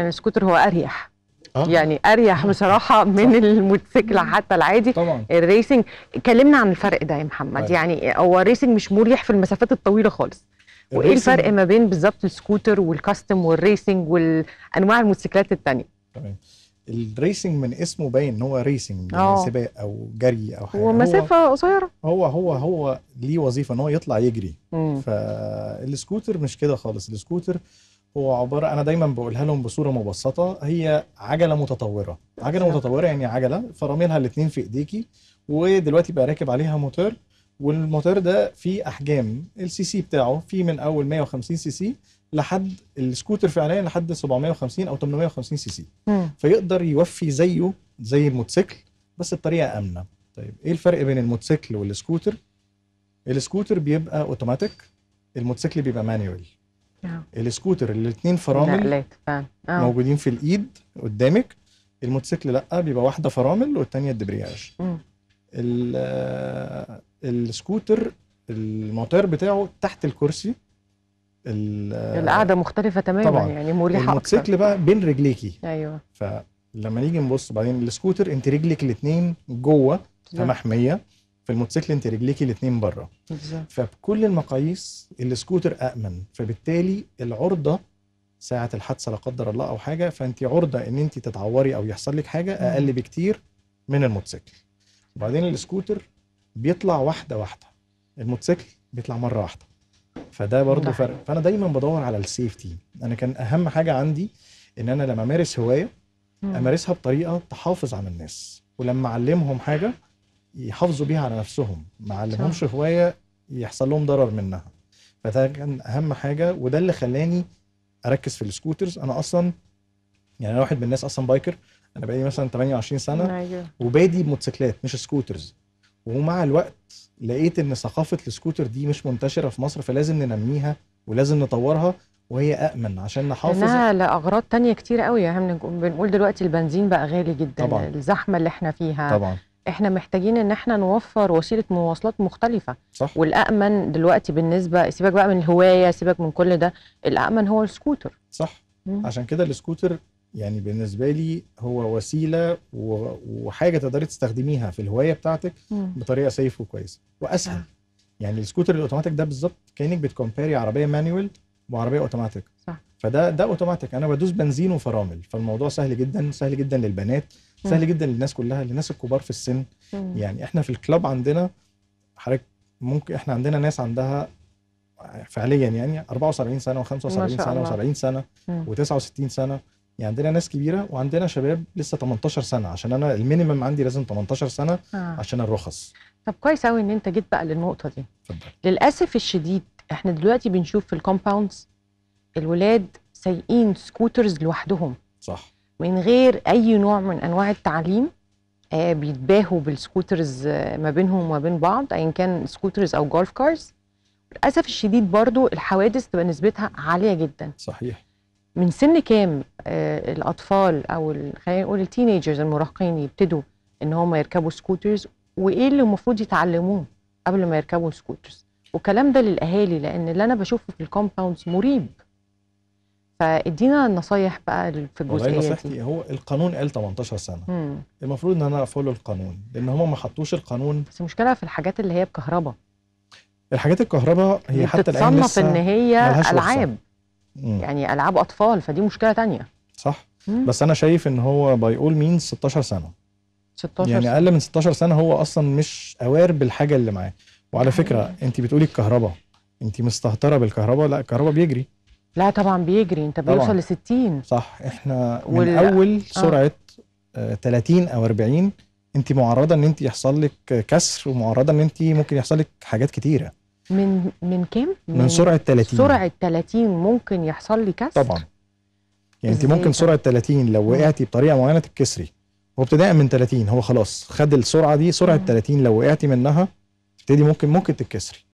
السكوتر هو اريح أه؟ يعني اريح آه. بصراحه من الموتوسيكل حتى العادي طبعا الريسنج كلمنا عن الفرق ده يا محمد أيه. يعني هو الريسنج مش مريح في المسافات الطويله خالص وايه الفرق ما بين بالظبط السكوتر والكاستم والريسنج والانواع الموتوسيكلات الثانيه تمام الريسنج من اسمه باين ان هو ريسنج يعني سباق او جري او حاجه هو مسافه قصيره هو هو هو ليه وظيفه ان هو يطلع يجري مم. فالسكوتر مش كده خالص السكوتر هو عباره انا دايما بقولها لهم بصوره مبسطه هي عجله متطوره عجله آه. متطوره يعني عجله فراملها الاثنين في ايديكي ودلوقتي بقى راكب عليها موتور والموتور ده فيه احجام السي سي بتاعه فيه من اول 150 سي سي لحد السكوتر فعليا لحد 750 او 850 سي سي فيقدر يوفي زيه زي الموتوسيكل بس بطريقه امنه طيب ايه الفرق بين الموتوسيكل والسكوتر السكوتر بيبقى اوتوماتيك الموتوسيكل بيبقى مانيوال آه. السكوتر الاثنين فرامل آه. موجودين في الايد قدامك الموتوسيكل لا بيبقى واحده فرامل والثانيه الدبرياج آه، السكوتر الموتور بتاعه تحت الكرسي القعده مختلفه تماما طبعًا. يعني مريحه الموتوسيكل بقى بين رجليكي ايوه فلما نيجي نبص بعدين السكوتر انت رجلك الاثنين جوه فمحميه في الموتوسيكل انت رجليك الاثنين بره فبكل المقاييس السكوتر امن فبالتالي العرضه ساعه الحادثه لا قدر الله او حاجه فانت عرضه ان انت تتعوري او يحصل لك حاجه اقل بكتير من الموتوسيكل وبعدين السكوتر بيطلع واحده واحده الموتوسيكل بيطلع مره واحده فده برضه فرق فانا دايما بدور على السيفتي انا كان اهم حاجه عندي ان انا لما امارس هوايه امارسها بطريقه تحافظ على الناس ولما اعلمهم حاجه يحافظوا بيها على نفسهم ما علمهمش هوايه يحصل لهم ضرر منها فده كان اهم حاجه وده اللي خلاني اركز في السكوترز انا اصلا يعني انا واحد من الناس اصلا بايكر انا بقالي مثلا 28 سنه وبادي بموتوسيكلات مش سكوترز ومع الوقت لقيت ان ثقافه السكوتر دي مش منتشره في مصر فلازم ننميها ولازم نطورها وهي امن عشان نحافظ لا لاغراض تانية كتير قوي يعني بنقول دلوقتي البنزين بقى غالي جدا طبعا. الزحمه اللي احنا فيها طبعا احنا محتاجين ان احنا نوفر وسيله مواصلات مختلفه صح. والامن دلوقتي بالنسبه سيبك بقى من الهوايه سيبك من كل ده الامن هو السكوتر صح مم. عشان كده السكوتر يعني بالنسبه لي هو وسيله وحاجه تقدري تستخدميها في الهوايه بتاعتك مم. بطريقه سيف وكويسه واسهل صح. يعني السكوتر الاوتوماتيك ده بالظبط كانك بتكومباري عربيه مانيوال وعربيه اوتوماتيك صح فده ده اوتوماتيك انا بدوس بنزين وفرامل فالموضوع سهل جدا سهل جدا للبنات سهل جدا للناس كلها للناس الكبار في السن مم. يعني احنا في الكلاب عندنا حضرتك ممكن احنا عندنا ناس عندها فعليا يعني 74 سنه و75 سنه و70 سنه و69 سنه يعني عندنا ناس كبيره وعندنا شباب لسه 18 سنه عشان انا المينيمم عندي لازم 18 سنه آه. عشان الرخص طب كويس قوي ان انت جيت بقى للنقطه دي فضل. للاسف الشديد احنا دلوقتي بنشوف في الكومباوندز الولاد سايقين سكوترز لوحدهم صح من غير اي نوع من انواع التعليم آه، بيتباهوا بالسكوترز آه، ما بينهم وما بين بعض ايا كان سكوترز او جولف كارز للاسف الشديد برضو الحوادث تبقى نسبتها عاليه جدا صحيح من سن كام آه الاطفال او خلينا نقول التينيجرز المراهقين يبتدوا ان هم يركبوا سكوترز وايه اللي المفروض يتعلموه قبل ما يركبوا سكوترز والكلام ده للاهالي لان اللي انا بشوفه في الكومباوندز مريب فادينا النصايح بقى في الجزئيه دي نصيحتي هو القانون قال 18 سنه مم. المفروض ان انا افولو القانون لان هم ما حطوش القانون بس المشكله في الحاجات اللي هي بكهرباء الحاجات الكهرباء هي حتى الان لسه ان هي العاب يعني العاب اطفال فدي مشكله تانية صح مم. بس انا شايف ان هو باي اول مينز 16 سنه 16 يعني اقل من 16 سنه هو اصلا مش اوار بالحاجه اللي معاه وعلى فكره انت بتقولي الكهرباء انت مستهتره بالكهرباء لا الكهرباء بيجري لا طبعا بيجري انت بيوصل ل 60 صح احنا من اول آه. سرعه آه. 30 او 40 انت معرضه ان انت يحصل لك كسر ومعرضه ان انت ممكن يحصل لك حاجات كتيره من من كام من, من سرعه 30 سرعه 30 ممكن يحصل لي كسر طبعا يعني انت ممكن سرعه 30 لو وقعتي بطريقه معينه تتكسري وابتداء من 30 هو خلاص خد السرعه دي سرعه 30 لو وقعتي منها تبتدي ممكن ممكن تتكسري